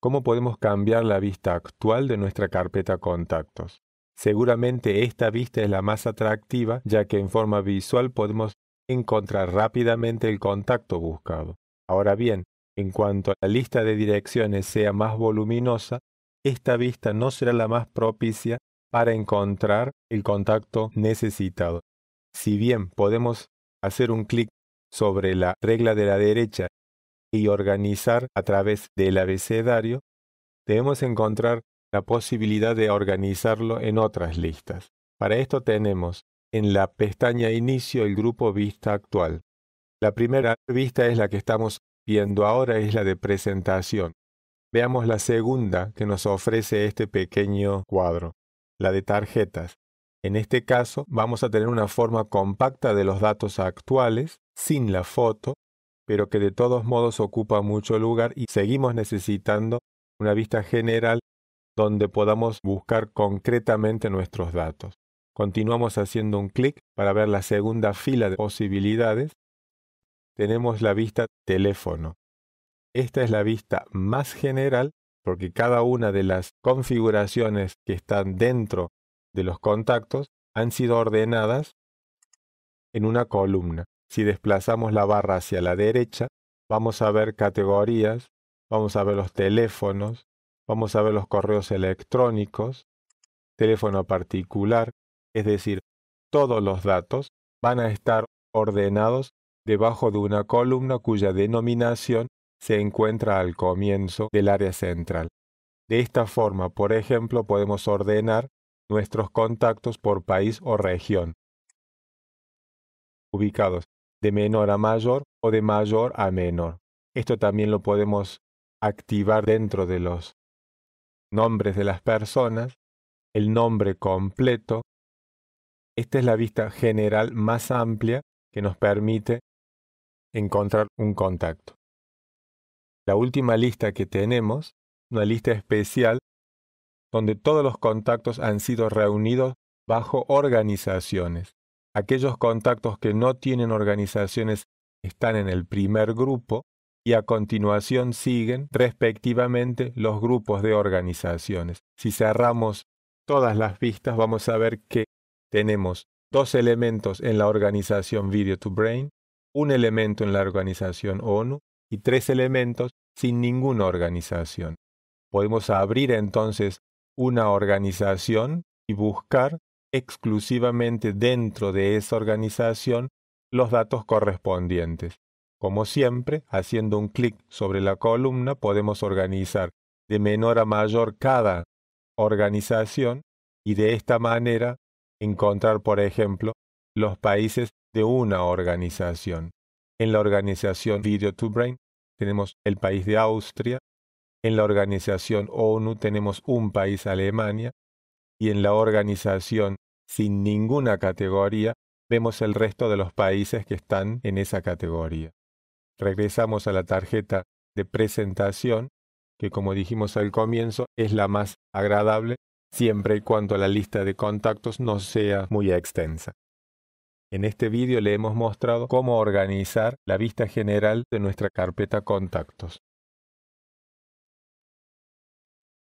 cómo podemos cambiar la vista actual de nuestra carpeta contactos. Seguramente esta vista es la más atractiva ya que en forma visual podemos encontrar rápidamente el contacto buscado. Ahora bien, en cuanto a la lista de direcciones sea más voluminosa, esta vista no será la más propicia para encontrar el contacto necesitado. Si bien podemos hacer un clic sobre la regla de la derecha y organizar a través del abecedario, debemos encontrar la posibilidad de organizarlo en otras listas. Para esto tenemos en la pestaña Inicio el grupo Vista Actual. La primera vista es la que estamos viendo ahora, es la de presentación. Veamos la segunda que nos ofrece este pequeño cuadro, la de tarjetas. En este caso vamos a tener una forma compacta de los datos actuales, sin la foto, pero que de todos modos ocupa mucho lugar y seguimos necesitando una vista general donde podamos buscar concretamente nuestros datos. Continuamos haciendo un clic para ver la segunda fila de posibilidades. Tenemos la vista teléfono. Esta es la vista más general porque cada una de las configuraciones que están dentro de los contactos han sido ordenadas en una columna. Si desplazamos la barra hacia la derecha, vamos a ver categorías, vamos a ver los teléfonos, vamos a ver los correos electrónicos, teléfono particular, es decir, todos los datos van a estar ordenados debajo de una columna cuya denominación se encuentra al comienzo del área central. De esta forma, por ejemplo, podemos ordenar nuestros contactos por país o región, ubicados de menor a mayor o de mayor a menor. Esto también lo podemos activar dentro de los nombres de las personas, el nombre completo. Esta es la vista general más amplia que nos permite encontrar un contacto. La última lista que tenemos, una lista especial donde todos los contactos han sido reunidos bajo organizaciones. Aquellos contactos que no tienen organizaciones están en el primer grupo y a continuación siguen respectivamente los grupos de organizaciones. Si cerramos todas las vistas vamos a ver que tenemos dos elementos en la organización Video to Brain, un elemento en la organización ONU y tres elementos sin ninguna organización. Podemos abrir entonces una organización y buscar exclusivamente dentro de esa organización los datos correspondientes. Como siempre, haciendo un clic sobre la columna podemos organizar de menor a mayor cada organización y de esta manera encontrar, por ejemplo, los países de una organización. En la organización Video Brain tenemos el país de Austria, en la organización ONU tenemos un país Alemania, y en la organización sin ninguna categoría, vemos el resto de los países que están en esa categoría. Regresamos a la tarjeta de presentación, que como dijimos al comienzo es la más agradable siempre y cuando la lista de contactos no sea muy extensa. En este vídeo le hemos mostrado cómo organizar la vista general de nuestra carpeta contactos.